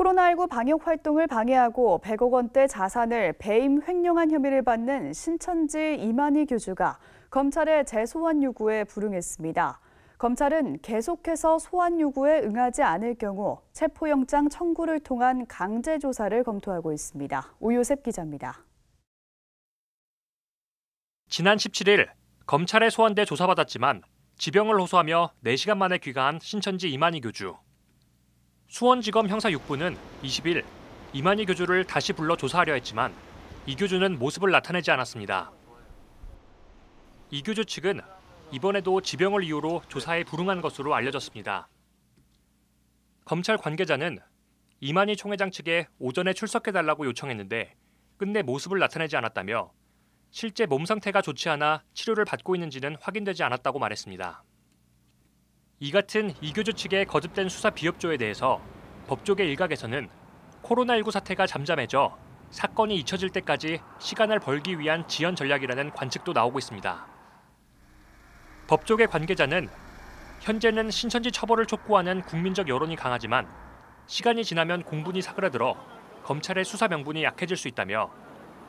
코로나19 방역 활동을 방해하고 100억 원대 자산을 배임 횡령한 혐의를 받는 신천지 이만희 교주가 검찰의 재소환 요구에 불응했습니다. 검찰은 계속해서 소환 요구에 응하지 않을 경우 체포영장 청구를 통한 강제 조사를 검토하고 있습니다. 오요셉 기자입니다. 지난 17일 검찰에 소환돼 조사받았지만 지병을 호소하며 4시간 만에 귀가한 신천지 이만희 교주. 수원지검 형사 6부는 20일 이만희 교주를 다시 불러 조사하려 했지만 이 교주는 모습을 나타내지 않았습니다. 이 교주 측은 이번에도 지병을 이유로 조사에 불응한 것으로 알려졌습니다. 검찰 관계자는 이만희 총회장 측에 오전에 출석해달라고 요청했는데 끝내 모습을 나타내지 않았다며 실제 몸 상태가 좋지 않아 치료를 받고 있는지는 확인되지 않았다고 말했습니다. 이 같은 이교조 측의 거듭된 수사 비협조에 대해서 법조계 일각에서는 코로나19 사태가 잠잠해져 사건이 잊혀질 때까지 시간을 벌기 위한 지연 전략이라는 관측도 나오고 있습니다. 법조계 관계자는 현재는 신천지 처벌을 촉구하는 국민적 여론이 강하지만 시간이 지나면 공분이 사그라들어 검찰의 수사 명분이 약해질 수 있다며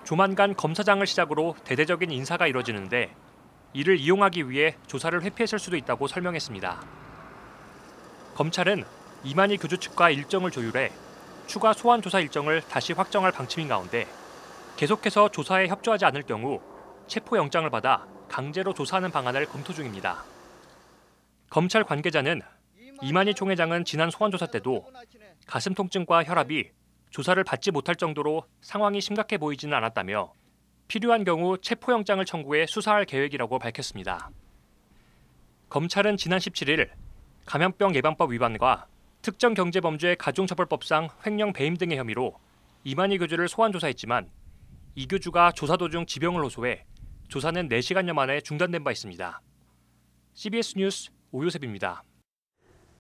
조만간 검사장을 시작으로 대대적인 인사가 이뤄지는데 이를 이용하기 위해 조사를 회피했을 수도 있다고 설명했습니다. 검찰은 이만희 교주 측과 일정을 조율해 추가 소환 조사 일정을 다시 확정할 방침인 가운데 계속해서 조사에 협조하지 않을 경우 체포 영장을 받아 강제로 조사하는 방안을 검토 중입니다. 검찰 관계자는 이만희 총회장은 지난 소환 조사 때도 가슴 통증과 혈압이 조사를 받지 못할 정도로 상황이 심각해 보이지는 않았다며 필요한 경우 체포영장을 청구해 수사할 계획이라고 밝혔습니다. 검찰은 지난 17일 감염병 예방법 위반과 특정 경제범죄 가중처벌법상 횡령 배임 등의 혐의로 이만희 교주를 소환 조사했지만 이 교주가 조사 도중 지병을 호소해 조사는 4시간여 만에 중단된 바 있습니다. CBS 뉴스 오요셉입니다.